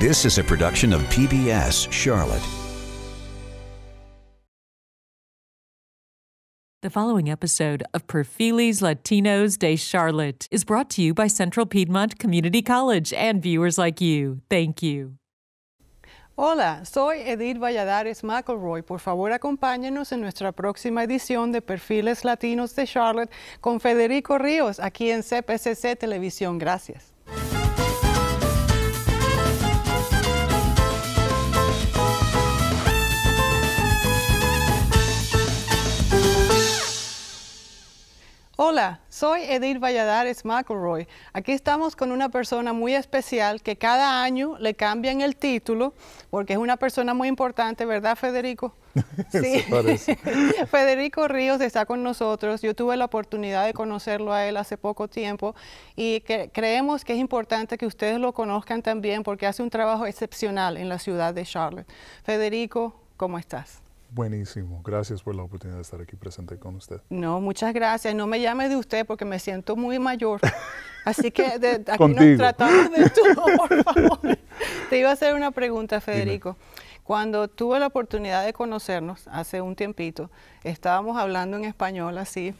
This is a production of PBS Charlotte. The following episode of Perfiles Latinos de Charlotte is brought to you by Central Piedmont Community College and viewers like you. Thank you. Hola, soy Edith Valladares McElroy. Por favor, acompáñenos en nuestra próxima edición de Perfiles Latinos de Charlotte con Federico Ríos aquí en CPCC Televisión. Gracias. Hola, soy Edith Valladares McElroy. Aquí estamos con una persona muy especial que cada año le cambian el título porque es una persona muy importante, ¿verdad, Federico? Sí, Federico Ríos está con nosotros. Yo tuve la oportunidad de conocerlo a él hace poco tiempo y creemos que es importante que ustedes lo conozcan también porque hace un trabajo excepcional en la ciudad de Charlotte. Federico, ¿cómo estás? Buenísimo, gracias por la oportunidad de estar aquí presente con usted. No, muchas gracias. No me llame de usted porque me siento muy mayor. Así que aquí nos tratamos de todo, por favor. Te iba a hacer una pregunta, Federico. Cuando tuve la oportunidad de conocernos hace un tiempito, estábamos hablando en español así,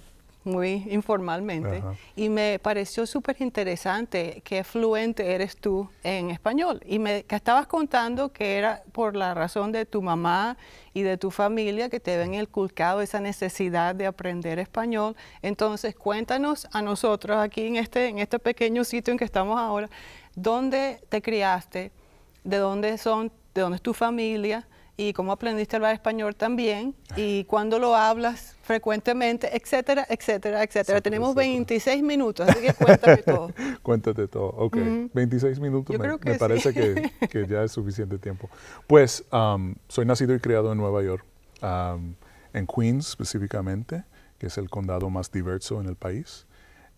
muy informalmente, y me pareció súper interesante que fluente eres tú en español. Y me que estabas contando que era por la razón de tu mamá y de tu familia que te ven inculcado esa necesidad de aprender español. Entonces, cuéntanos a nosotros aquí en este, en este pequeño sitio en que estamos ahora, dónde te criaste, de dónde son, de dónde es tu familia y cómo aprendiste a hablar español también y cuándo lo hablas frecuentemente, etcétera, etcétera, etcétera. Tenemos 26 minutos, así que cuéntame todo. Cuéntate todo, ok. 26 minutos me, parece que, que, ya es suficiente tiempo. Pues um, soy nacido y criado en Nueva York, um, en Queens específicamente, que es el condado más diverso en el país.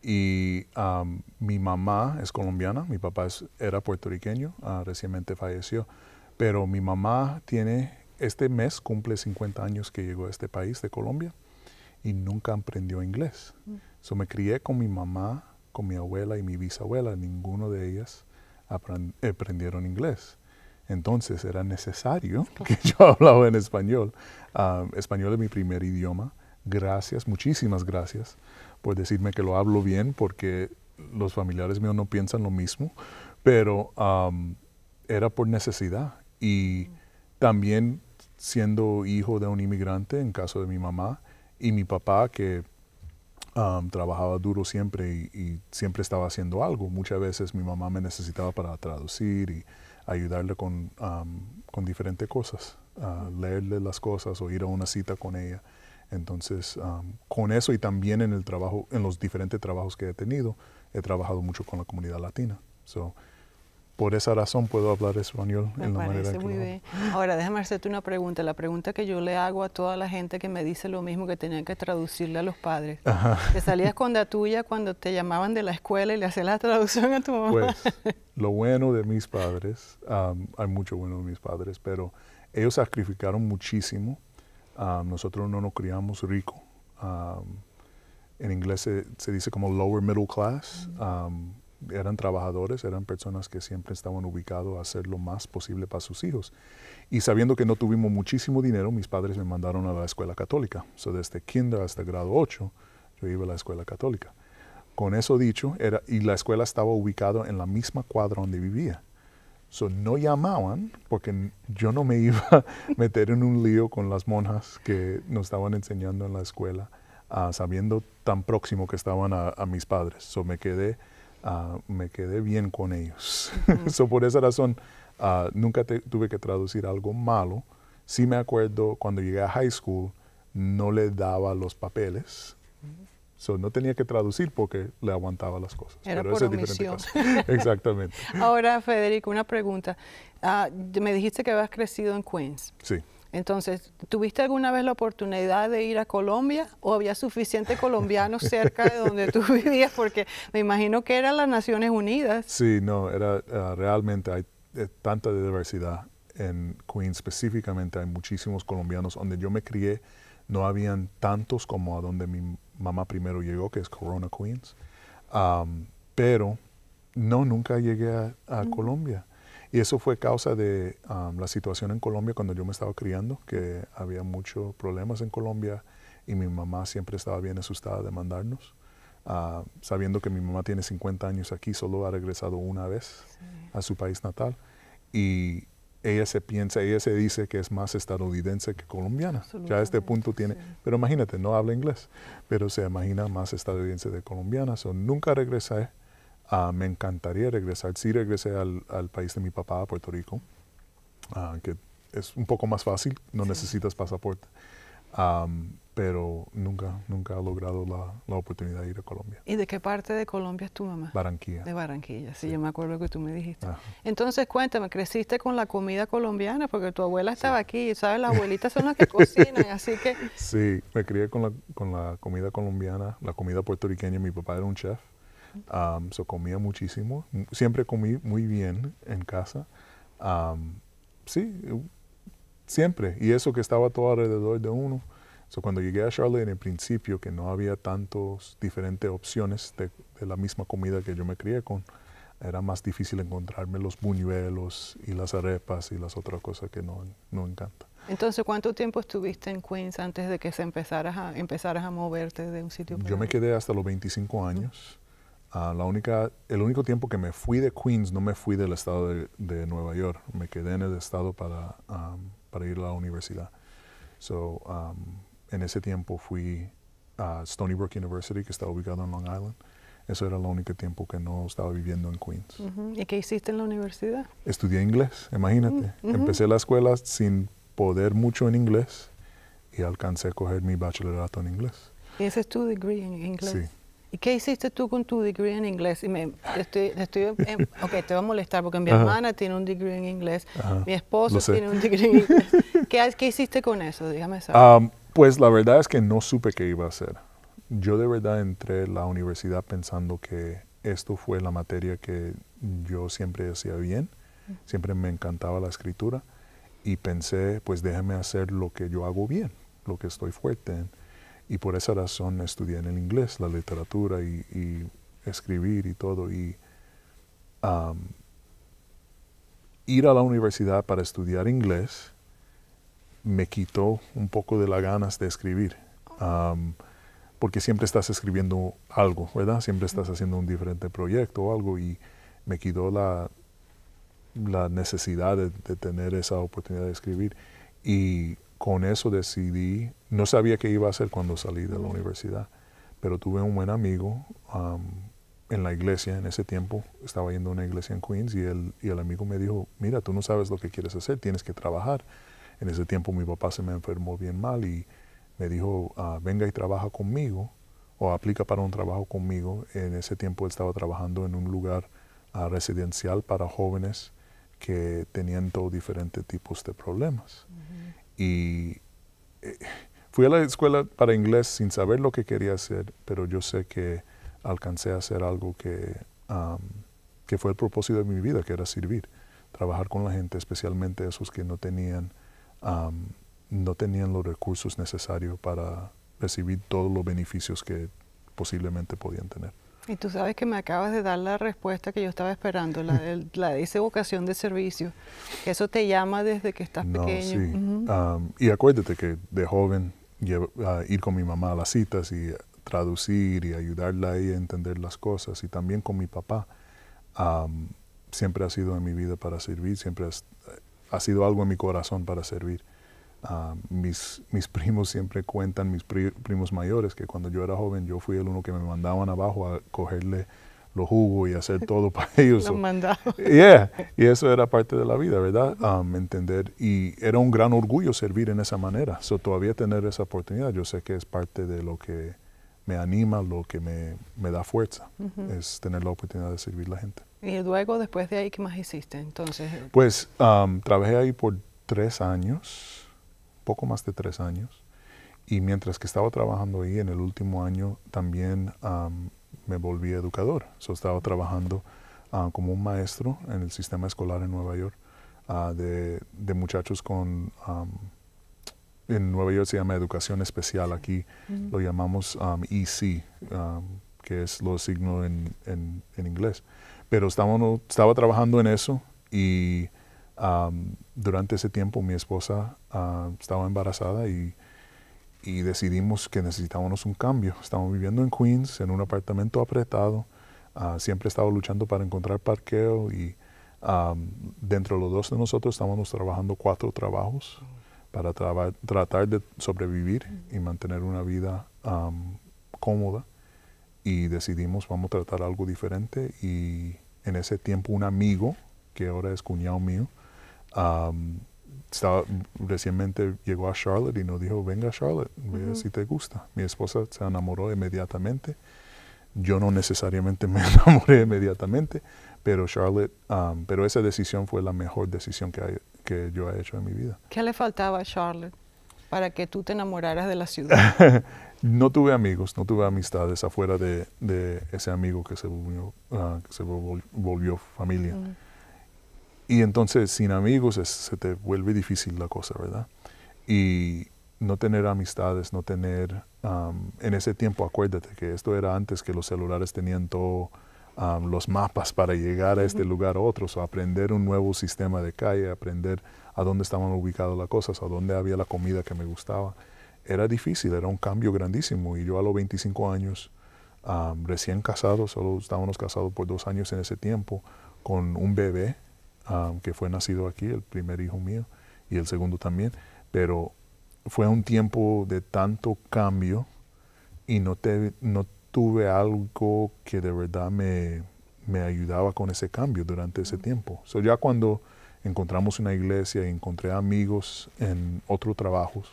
Y um, mi mamá es colombiana, mi papá es, era puertorriqueño, ah, recientemente falleció pero mi mamá tiene este mes cumple 50 años que llegó a este país de Colombia y nunca aprendió inglés. Yo mm. me crié con mi mamá, con mi abuela y mi bisabuela. Ninguno de ellas eh, aprendieron inglés. Entonces era necesario que yo hablaba en español. Ah, español es mi primer idioma. Gracias, muchísimas gracias por decirme que lo hablo bien porque los familiares míos no piensan lo mismo, pero era por necesidad. Y mm. también siendo hijo de un inmigrante, en caso de mi mamá, y mi papá que um, trabajaba duro siempre y, siempre estaba haciendo algo. Muchas veces mi mamá me necesitaba para traducir y ayudarle con, um, diferentes cosas, leerle las cosas o ir a una cita con ella. Entonces, um, con eso y también en el trabajo, en los diferentes trabajos que he tenido, he trabajado mucho con la comunidad latina por esa razón puedo hablar español en la manera que muy Ahora, déjame hacerte una pregunta. La pregunta que yo le hago a toda la gente que me dice lo mismo que tenían que traducirle a los padres. ¿Te salías con la tuya cuando te llamaban de la escuela y le hacías la traducción a tu mamá? Pues, lo bueno de mis padres, hay mucho bueno de mis padres, pero ellos sacrificaron muchísimo. nosotros no nos criamos rico. en inglés se, dice como lower middle class eran trabajadores, eran personas que siempre estaban ubicados a hacer lo más posible para sus hijos. Y sabiendo que no tuvimos muchísimo dinero, mis padres me mandaron a la escuela católica. So, desde kinder hasta grado 8, yo iba a la escuela católica. Con eso dicho, era, y la escuela estaba ubicada en la misma cuadra donde vivía. So, no llamaban porque yo no me iba a meter en un lío con las monjas que nos estaban enseñando en la escuela, ah, sabiendo tan próximo que estaban a, a mis padres. So, me quedé Ah, me quedé bien con ellos. por esa razón, ah, nunca tuve que traducir algo malo. Sí me acuerdo cuando llegué a high school, no le daba los papeles. no tenía que traducir porque le aguantaba las cosas. Era por Exactamente. Ahora, Federico, una pregunta. Ah, me dijiste que habías crecido en Queens. Sí. Entonces, ¿tuviste alguna vez la oportunidad de ir a Colombia o había suficiente colombianos cerca de donde tú vivías? Porque me imagino que eran las Naciones Unidas. Sí, no, era ah, realmente hay eh, tanta diversidad en Queens específicamente, hay muchísimos colombianos. Donde yo me crié no habían tantos como a donde mi mamá primero llegó, que es Corona Queens. pero no, nunca llegué a, Colombia. Y eso fue causa de um, la situación en Colombia cuando yo me estaba criando, que había muchos problemas en Colombia y mi mamá siempre estaba bien asustada de mandarnos. Ah, sabiendo que mi mamá tiene 50 años aquí, solo ha regresado una vez a su país natal. Y ella se piensa, ella se dice que es más estadounidense que colombiana. Ya a este punto tiene, pero imagínate, no habla inglés, pero se imagina más estadounidense de colombiana. So, nunca regresé Ah, me encantaría regresar. Sí regresé al, al, país de mi papá, a Puerto Rico, ah, que es un poco más fácil, no necesitas pasaporte. pero nunca, nunca he logrado la, oportunidad de ir a Colombia. ¿Y de qué parte de Colombia es tu mamá? Barranquilla. De Barranquilla, sí, yo me acuerdo que tú me dijiste. Entonces, cuéntame, ¿creciste con la comida colombiana? Porque tu abuela estaba aquí, ¿sabes? Las abuelitas son las que cocinan, así que... Sí, me crié con la, con la comida colombiana, la comida puertorriqueña. Mi papá era un chef Um, so comía muchísimo. Siempre comí muy bien en casa. Um, sí, siempre. Y eso que estaba todo alrededor de uno. cuando llegué a Charlotte en el principio, que no había tantas diferentes opciones de, la misma comida que yo me crié con, era más difícil encontrarme los buñuelos y las arepas y las otras cosas que no, no encanta. Entonces, ¿cuánto tiempo estuviste en Queens antes de que se empezaras a, empezaras a moverte de un sitio para Yo me quedé hasta los 25 años la única, el único tiempo que me fui de Queens, no me fui del estado de, Nueva York. Me quedé en el estado para, um, para ir a la universidad. So, um, en ese tiempo fui a Stony Brook University, que está ubicado en Long Island. Eso era el único tiempo que no estaba viviendo en Queens. ¿Y qué hiciste en la universidad? Estudié inglés, imagínate. Mm, Empecé la escuela sin poder mucho en inglés y alcancé a coger mi bachillerato en inglés. ¿Y ese es tu degree en inglés? Sí. ¿Y qué hiciste tú con tu degree en inglés? estoy, em, ok, te va a molestar porque mi hermana tiene un degree en inglés, mi esposo tiene un degree en inglés. ¿Qué, hiciste con eso? Dígame eso. pues la verdad es que no supe qué iba a hacer. Yo de verdad entré a la universidad pensando que esto fue la materia que yo siempre hacía bien, siempre me encantaba la escritura y pensé, pues déjame hacer lo que yo hago bien, lo que estoy fuerte en y por esa razón estudié en el inglés, la literatura y, escribir y todo. Y ir a la universidad para estudiar inglés me quitó un poco de las ganas de escribir. porque siempre estás escribiendo algo, ¿verdad? Siempre estás haciendo un diferente proyecto o algo y me quitó la, la necesidad de, de, tener esa oportunidad de escribir. Y con eso decidí, no sabía qué iba a hacer cuando salí de la universidad, pero tuve un buen amigo en la iglesia en ese tiempo, estaba yendo a una iglesia en Queens y, él, y el amigo me dijo, mira, tú no sabes lo que quieres hacer, tienes que trabajar. En ese tiempo mi papá se me enfermó bien mal y me dijo, ah, venga y trabaja conmigo o aplica para un trabajo conmigo. En ese tiempo él estaba trabajando en un lugar ah, residencial para jóvenes que tenían todo diferentes tipos de problemas. Y eh, fui a la escuela para inglés sin saber lo que quería hacer, pero yo sé que alcancé a hacer algo que, que fue el propósito de mi vida, que era servir, trabajar con la gente, especialmente esos que no tenían, no tenían los recursos necesarios para recibir todos los beneficios que posiblemente podían tener. Y tú sabes que me acabas de dar la respuesta que yo estaba esperando, la, de, esa vocación de servicio. que Eso te llama desde que estás pequeño. Sí. y acuérdate que de joven ir con mi mamá a las citas y traducir y ayudarla a a entender las cosas. Y también con mi papá. siempre ha sido en mi vida para servir, siempre eh, ha sido algo en mi corazón para servir mis, mis, primos siempre cuentan, mis primos mayores, que cuando yo era joven yo fui el uno que me mandaban abajo a cogerle los jugos y hacer todo para ellos. Los mandaban. Yeah, y eso era parte de la vida, ¿verdad? Um, entender, y era un gran orgullo servir en esa manera. So, todavía tener esa oportunidad, yo sé que es parte de lo que me anima, lo que me, me da fuerza, es tener la oportunidad de servir a la gente. Y luego, después de ahí, ¿qué más hiciste entonces? Pues um, trabajé ahí por tres años poco más de tres años. Y mientras que estaba trabajando ahí, en el último año también me volví educador. So, estaba trabajando ah, como un maestro en el sistema escolar en Nueva York ah, de, muchachos con... en Nueva York se llama educación especial, aquí lo llamamos EC, que es lo signo en, en, inglés. Pero estaba, estaba trabajando en eso y durante ese tiempo mi esposa estaba embarazada y, decidimos que necesitábamos un cambio. estamos viviendo en Queens, en un apartamento apretado. Ah, siempre estaba luchando para encontrar parqueo y dentro de los dos de nosotros estábamos trabajando cuatro trabajos para tratar de sobrevivir y mantener una vida cómoda. Y decidimos, vamos a tratar algo diferente. Y en ese tiempo un amigo, que ahora es cuñado mío, Mm, recientemente llegó a Charlotte y nos dijo, venga Charlotte, si te gusta. Mi esposa se enamoró inmediatamente. Yo no necesariamente me enamoré inmediatamente, pero Charlotte, pero esa decisión fue la mejor decisión que, que yo he hecho en mi vida. ¿Qué le faltaba a Charlotte para que tú te enamoraras de la ciudad? no tuve amigos, no tuve amistades afuera de, ese amigo que se volvió, ah, familia. Y entonces sin amigos se te vuelve difícil la cosa, ¿verdad? Y no tener amistades, no tener... en ese tiempo, acuérdate que esto era antes que los celulares tenían todo... los mapas para llegar a este lugar a otros, o aprender un nuevo sistema de calle, aprender a dónde estaban ubicadas las cosas, a dónde había la comida que me gustaba. Era difícil, era un cambio grandísimo. Y yo a los 25 años, recién casado, solo estábamos casados por dos años en ese tiempo, con un bebé que fue nacido aquí, el primer hijo mío y el segundo también, pero fue un tiempo de tanto cambio y no, te, no tuve algo que de verdad me, me ayudaba con ese cambio durante ese tiempo. ya cuando encontramos una iglesia y encontré amigos en otros trabajos,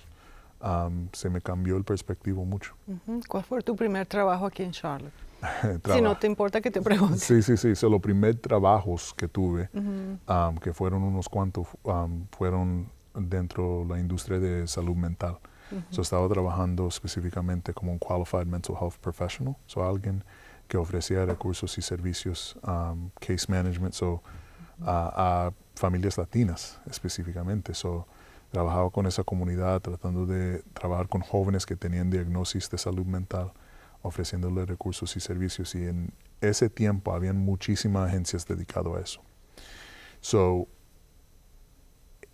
se me cambió el perspectivo mucho. ¿Cuál fue tu primer trabajo aquí en Charlotte? si no te importa que te pregunte. Sí, sí, sí. los primeros trabajos que tuve, um, que fueron unos cuantos, um, fueron dentro de la industria de salud mental. so, estaba trabajando específicamente como un Qualified Mental Health Professional, so alguien que ofrecía recursos y servicios, um, case management, so, a familias latinas específicamente. So, trabajaba con esa comunidad tratando de trabajar con jóvenes que tenían diagnosis de salud mental ofreciéndole recursos y servicios. Y en ese tiempo habían muchísimas agencias dedicadas a eso. So,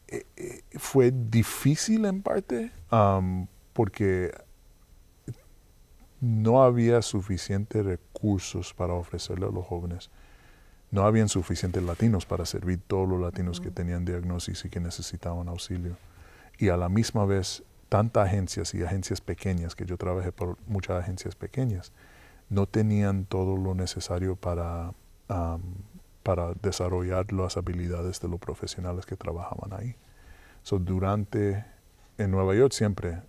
eh, eh, fue difícil en parte um, porque no había suficientes recursos para ofrecerle a los jóvenes. No habían suficientes latinos para servir todos los latinos que tenían diagnosis y que necesitaban auxilio. Y a la misma vez tantas agencias y agencias pequeñas, que yo trabajé por muchas agencias pequeñas, no tenían todo lo necesario para, para desarrollar las habilidades de los profesionales que trabajaban ahí. So, durante, en Nueva York siempre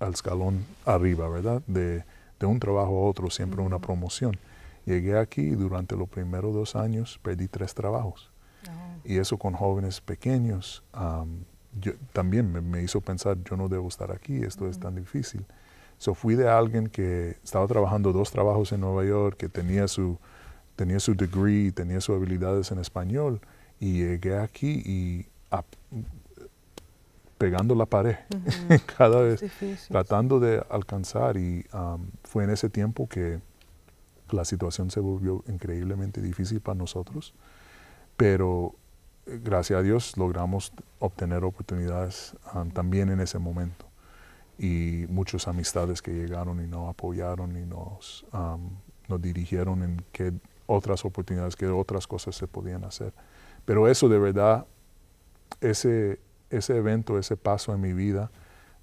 al escalón arriba, ¿verdad? De, de un trabajo a otro, siempre una promoción. Llegué aquí y durante los primeros dos años perdí tres trabajos. Oh. Y eso con jóvenes pequeños, también me, hizo pensar, yo no debo estar aquí, esto es tan difícil. So fui de alguien que estaba trabajando dos trabajos en Nueva York, que tenía su, tenía su degree, tenía sus habilidades en español, y llegué aquí y pegando la pared cada vez, tratando de alcanzar. Y um, fue en ese tiempo que la situación se volvió increíblemente difícil para nosotros, pero gracias a Dios logramos obtener oportunidades ah, también en ese momento y muchas amistades que llegaron y nos apoyaron y nos, nos dirigieron en qué otras oportunidades, qué otras cosas se podían hacer. Pero eso de verdad, ese, ese evento, ese paso en mi vida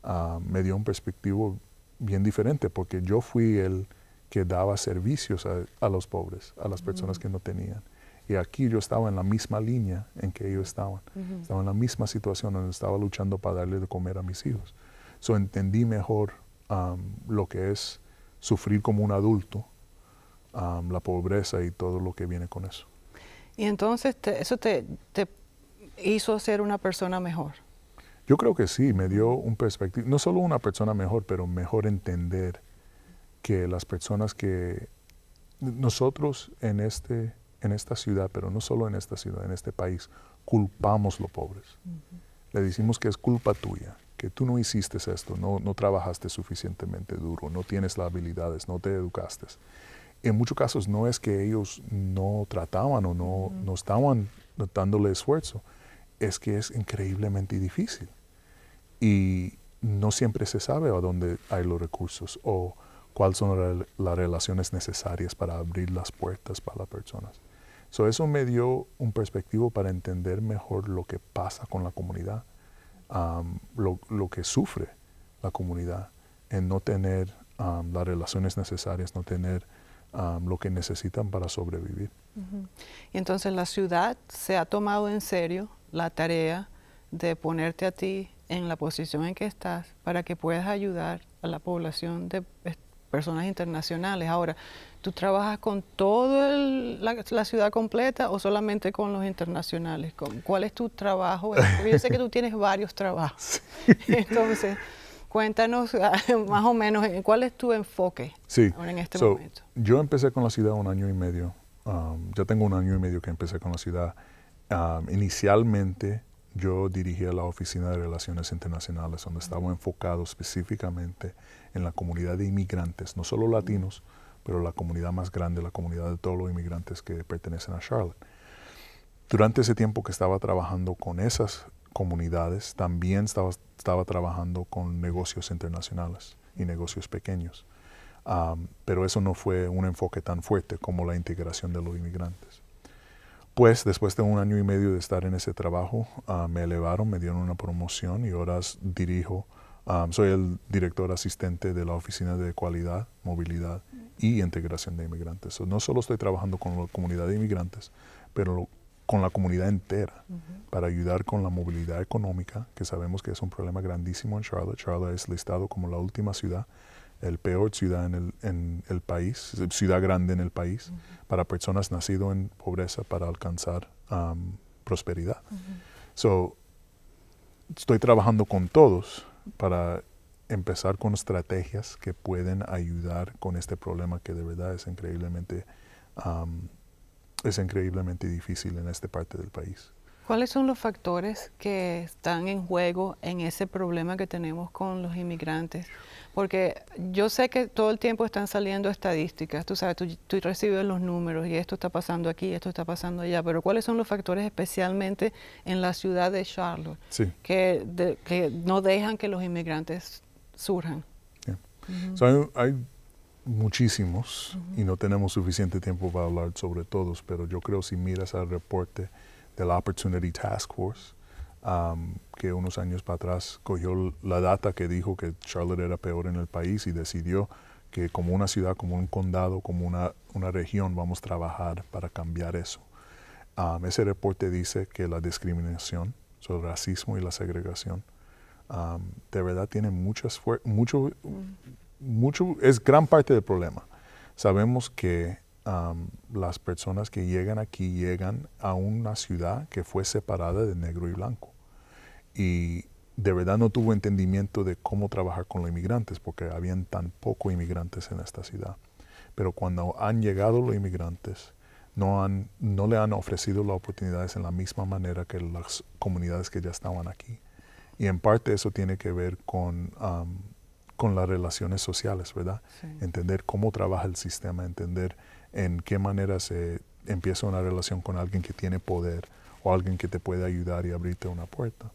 ah, me dio un perspectivo bien diferente porque yo fui el que daba servicios a, los pobres, a las personas mm. que no tenían. Y aquí yo estaba en la misma línea en que ellos estaban. Estaba en la misma situación donde estaba luchando para darle de comer a mis hijos. So entendí mejor lo que es sufrir como un adulto, la pobreza y todo lo que viene con eso. Y entonces eso te, te hizo ser una persona mejor. Yo creo que sí, me dio un perspectiva, no solo una persona mejor, pero mejor entender que las personas que nosotros en este en esta ciudad, pero no solo en esta ciudad, en este país, culpamos los pobres. Le decimos que es culpa tuya, que tú no hiciste esto, no, no trabajaste suficientemente duro, no tienes las habilidades, no te educaste. En muchos casos no es que ellos no trataban o no, no estaban dándole esfuerzo, es que es increíblemente difícil. Y no siempre se sabe a dónde hay los recursos o cuáles son las relaciones necesarias para abrir las puertas para las personas eso me dio un perspectivo para entender mejor lo que pasa con la comunidad, um, lo, que sufre la comunidad en no tener um, las relaciones necesarias, no tener um, lo que necesitan para sobrevivir. Y entonces la ciudad se ha tomado en serio la tarea de ponerte a ti en la posición en que estás para que puedas ayudar a la población de personas internacionales. Ahora, ¿tú trabajas con toda la, ciudad completa o solamente con los internacionales? ¿Cuál es tu trabajo? yo sé que tú tienes varios trabajos. Entonces, cuéntanos ah, más o menos eh, cuál es tu enfoque en este momento. Yo empecé con la ciudad un año y medio. Um, ya tengo un año y medio que empecé con la ciudad. Um, inicialmente yo dirigía la Oficina de Relaciones Internacionales, donde estaba enfocado específicamente en la comunidad de inmigrantes, no solo latinos, pero la comunidad más grande, la comunidad de todos los inmigrantes que pertenecen a Charlotte. Durante ese tiempo que estaba trabajando con esas comunidades, también estaba, estaba trabajando con negocios internacionales y negocios pequeños. pero eso no fue un enfoque tan fuerte como la integración de los inmigrantes. Pues después de un año y medio de estar en ese trabajo, ah, me elevaron, me dieron una promoción y ahora dirijo soy el director asistente de la Oficina de Cualidad, Movilidad y Integración de Inmigrantes. no solo estoy trabajando con la comunidad de inmigrantes, pero con la comunidad entera para ayudar con la movilidad económica, que sabemos que es un problema grandísimo en Charlotte. Charlotte es listado como la última ciudad, el peor ciudad en el, país, ciudad grande en el país, para personas nacidas en pobreza para alcanzar um, prosperidad. so, estoy trabajando con todos para empezar con estrategias que pueden ayudar con este problema que de verdad es increíblemente, es increíblemente difícil en esta parte del país. ¿Cuáles son los factores que están en juego en ese problema que tenemos con los inmigrantes? Porque yo sé que todo el tiempo están saliendo estadísticas, tú sabes, tú, recibes los números y esto está pasando aquí, esto está pasando allá, pero ¿cuáles son los factores especialmente en la ciudad de Charlotte que, no dejan que los inmigrantes surjan? hay, muchísimos y no tenemos suficiente tiempo para hablar sobre todos, pero yo creo si miras al reporte, del Opportunity Task Force, um, que unos años para atrás cogió la data que dijo que Charlotte era peor en el país y decidió que como una ciudad, como un condado, como una, una región, vamos a trabajar para cambiar eso. Um, ese reporte dice que la discriminación, el racismo y la segregación, um, de verdad tiene mucho, mucho, mm. mucho, es gran parte del problema. Sabemos que las personas que llegan aquí llegan a una ciudad que fue separada de negro y blanco. Y de verdad no tuvo entendimiento de cómo trabajar con los inmigrantes, porque habían tan pocos inmigrantes en esta ciudad. Pero cuando han llegado los inmigrantes, no, no le han ofrecido las oportunidades en la misma manera que las comunidades que ya estaban aquí. Y en parte eso tiene que ver con, las relaciones sociales, ¿verdad? Entender cómo trabaja el sistema, entender en qué manera se empieza una relación con alguien que tiene poder o alguien que te puede ayudar y abrirte una puerta.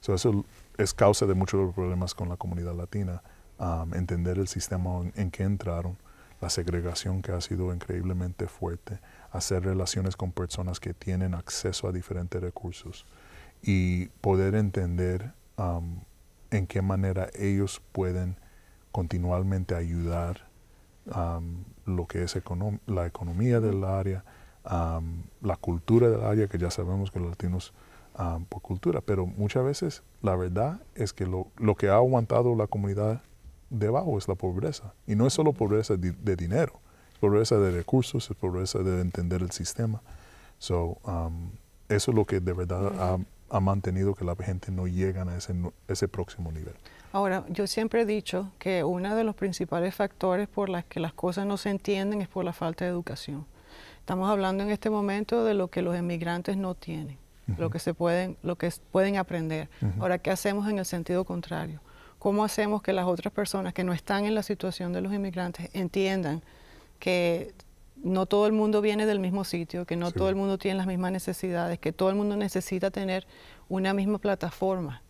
eso es causa de muchos de los problemas con la comunidad latina, um, entender el sistema en, que entraron, la segregación que ha sido increíblemente fuerte, hacer relaciones con personas que tienen acceso a diferentes recursos y poder entender um, en qué manera ellos pueden continuamente ayudar lo que es la economía del área, la cultura del área, que ya sabemos que los latinos por cultura, pero muchas veces la verdad es que lo, que ha aguantado la comunidad debajo es la pobreza. Y no es solo pobreza de, dinero, es pobreza de recursos, es pobreza de entender el sistema. So, eso es lo que de verdad ha ha mantenido que la gente no llegan a ese, ese próximo nivel. Ahora, yo siempre he dicho que uno de los principales factores por los que las cosas no se entienden es por la falta de educación. Estamos hablando en este momento de lo que los inmigrantes no tienen, lo que se pueden, lo que pueden aprender. Ahora, ¿qué hacemos en el sentido contrario? ¿Cómo hacemos que las otras personas que no están en la situación de los inmigrantes entiendan que no todo el mundo viene del mismo sitio, que no todo el mundo tiene las mismas necesidades, que todo el mundo necesita tener una misma plataforma.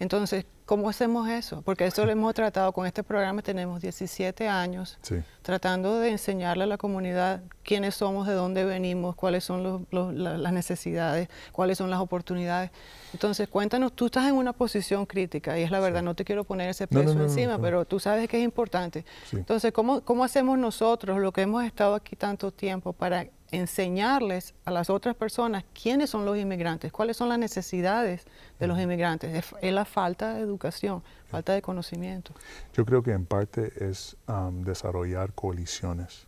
Entonces, ¿cómo hacemos eso? Porque eso lo hemos tratado con este programa, tenemos 17 años, tratando de enseñarle a la comunidad quiénes somos, de dónde venimos, cuáles son las necesidades, cuáles son las oportunidades. Entonces, cuéntanos, tú estás en una posición crítica, y es la verdad, no te quiero poner ese peso encima, pero tú sabes que es importante. Entonces, ¿cómo, ¿cómo hacemos nosotros, lo que hemos estado aquí tanto tiempo, para enseñarles a las otras personas quiénes son los inmigrantes, cuáles son las necesidades de los inmigrantes. Es, la falta de educación, falta de conocimiento. Yo creo que en parte es um, desarrollar coaliciones.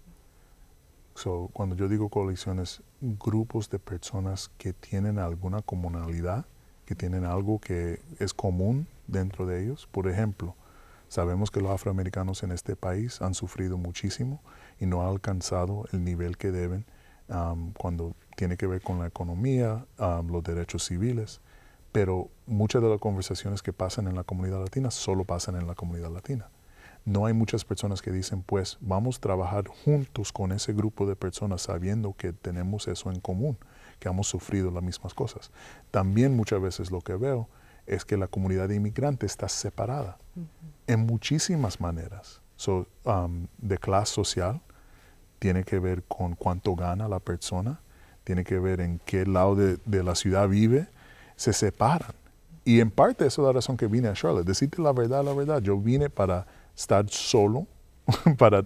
cuando yo digo coaliciones, grupos de personas que tienen alguna comunalidad, que tienen algo que es común dentro de ellos. Por ejemplo, sabemos que los afroamericanos en este país han sufrido muchísimo y no han alcanzado el nivel que deben cuando tiene que ver con la economía, los derechos civiles, pero muchas de las conversaciones que pasan en la comunidad latina solo pasan en la comunidad latina. No hay muchas personas que dicen, pues vamos a trabajar juntos con ese grupo de personas sabiendo que tenemos eso en común, que hemos sufrido las mismas cosas. También muchas veces lo que veo es que la comunidad inmigrante está separada en muchísimas maneras, de clase social, tiene que ver con cuánto gana la persona, tiene que ver en qué lado de, la ciudad vive, se separan. Y en parte esa es la razón que vine a Charlotte. Decirte la verdad, la verdad, yo vine para estar solo, para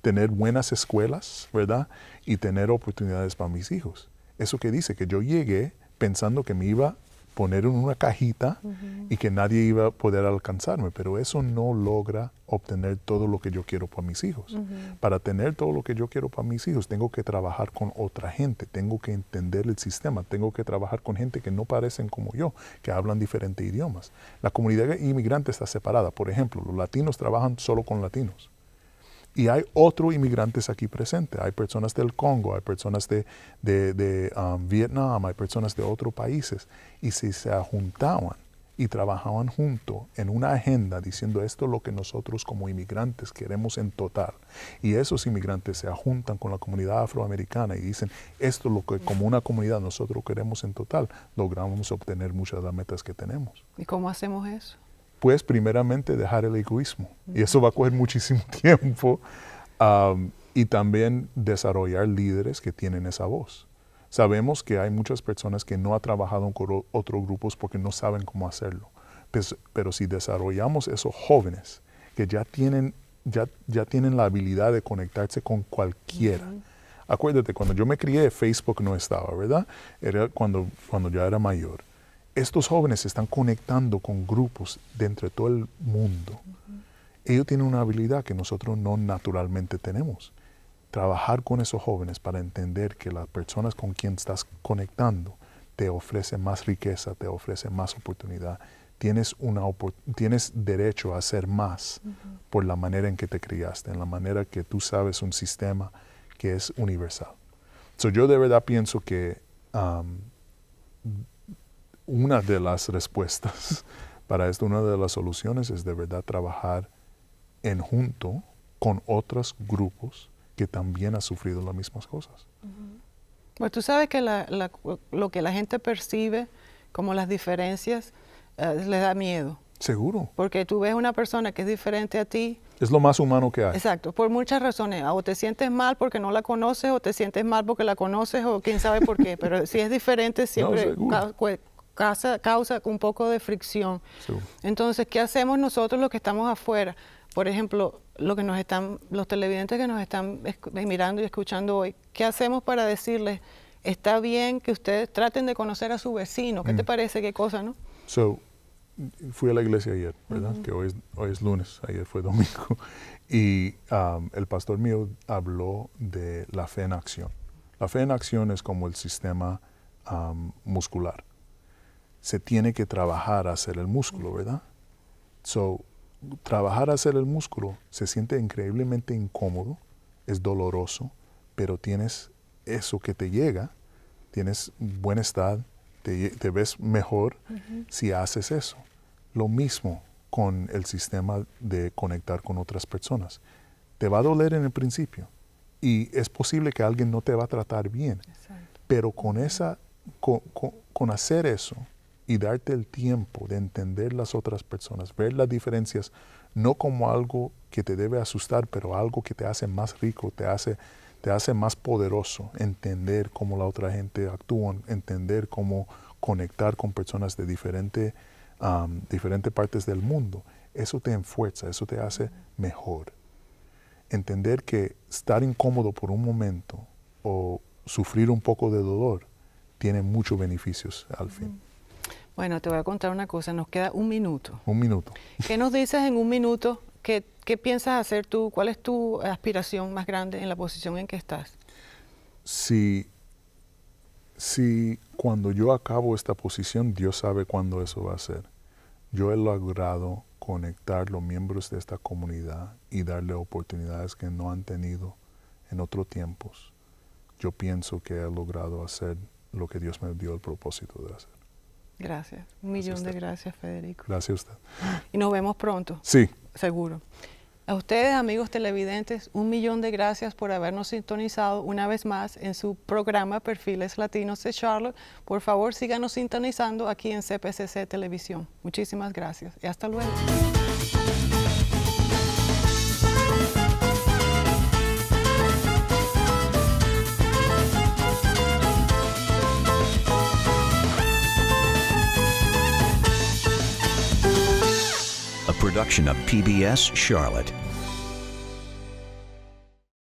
tener buenas escuelas, ¿verdad? Y tener oportunidades para mis hijos. Eso que dice, que yo llegué pensando que me iba poner en una cajita y que nadie iba a poder alcanzarme, pero eso no logra obtener todo lo que yo quiero para mis hijos. Para tener todo lo que yo quiero para mis hijos, tengo que trabajar con otra gente, tengo que entender el sistema, tengo que trabajar con gente que no parecen como yo, que hablan diferentes idiomas. La comunidad inmigrante está separada, por ejemplo, los latinos trabajan solo con latinos. Y hay otros inmigrantes aquí presentes. Hay personas del Congo, hay personas de, um, Vietnam, hay personas de otros países. Y si se juntaban y trabajaban juntos en una agenda diciendo esto es lo que nosotros como inmigrantes queremos en total. Y esos inmigrantes se juntan con la comunidad afroamericana y dicen esto es lo que como una comunidad nosotros queremos en total, logramos obtener muchas de las metas que tenemos. ¿Y cómo hacemos eso? pues primeramente dejar el egoísmo. Y eso va a coger muchísimo tiempo. y también desarrollar líderes que tienen esa voz. Sabemos que hay muchas personas que no han trabajado con otros grupos porque no saben cómo hacerlo. Pues, pero si desarrollamos esos jóvenes que ya tienen, ya, ya tienen la habilidad de conectarse con cualquiera. Acuérdate, cuando yo me crié, Facebook no estaba, ¿verdad? Era cuando, cuando ya era mayor estos jóvenes están conectando con grupos de entre todo el mundo. Ellos tienen una habilidad que nosotros no naturalmente tenemos. Trabajar con esos jóvenes para entender que las personas con quien estás conectando te ofrece más riqueza, te ofrece más oportunidad. Tienes, una tienes derecho a hacer más por la manera en que te criaste, en la manera que tú sabes un sistema que es universal. yo de verdad pienso que um, una de las respuestas para esto, una de las soluciones es de verdad trabajar en junto con otros grupos que también han sufrido las mismas cosas. Pues tú sabes que lo que la gente percibe como las diferencias eh, les da miedo. Seguro. Porque tú ves una persona que es diferente a ti. Es lo más humano que hay. Exacto, por muchas razones. O te sientes mal porque no la conoces, o te sientes mal porque la conoces, o quién sabe por qué. Pero si es diferente, siempre causa, un poco de fricción. Entonces, ¿qué hacemos nosotros los que estamos afuera? Por ejemplo, lo que nos están, los televidentes que nos están eh, mirando y escuchando hoy, ¿qué hacemos para decirles, está bien que ustedes traten de conocer a su vecino? ¿Qué te mm. parece? ¿Qué cosa, no? So, fui a la iglesia ayer, ¿verdad? Que hoy es, lunes, ayer fue domingo. Y um, el pastor mío habló de la fe en acción. La fe en acción es como el sistema um, muscular se tiene que trabajar a hacer el músculo, ¿verdad? So, trabajar a hacer el músculo se siente increíblemente incómodo, es doloroso, pero tienes eso que te llega, tienes buen estado, te ves mejor si haces eso. Lo mismo con el sistema de conectar con otras personas. Te va a doler en el principio y es posible que alguien no te va a tratar bien, pero con, esa, con hacer eso, y darte el tiempo de entender las otras personas, ver las diferencias, no como algo que te debe asustar, pero algo que te hace más rico, te hace, te hace más poderoso, entender cómo la otra gente actúa, entender cómo conectar con personas de diferente, diferentes partes del mundo. Eso te enfuerza, eso te hace mejor. Entender que estar incómodo por un momento o sufrir un poco de dolor tiene muchos beneficios al fin. Bueno, te voy a contar una cosa, nos queda un minuto. Un minuto. ¿Qué nos dices en un minuto? ¿Qué, piensas hacer tú? ¿Cuál es tu aspiración más grande en la posición en que estás? Si, si cuando yo acabo esta posición, Dios sabe cuándo eso va a ser. Yo he logrado conectar los miembros de esta comunidad y darle oportunidades que no han tenido en otros tiempos. Yo pienso que he logrado hacer lo que Dios me dio el propósito de hacer. Gracias. Un millón de gracias, Federico. Gracias a usted. Y nos vemos pronto. Sí. Seguro. A ustedes, amigos televidentes, un millón de gracias por habernos sintonizado una vez más en su programa Perfiles Latinos de Charlotte. Por favor, síganos sintonizando aquí en CPCC Televisión. Muchísimas gracias y hasta luego. production of PBS Charlotte.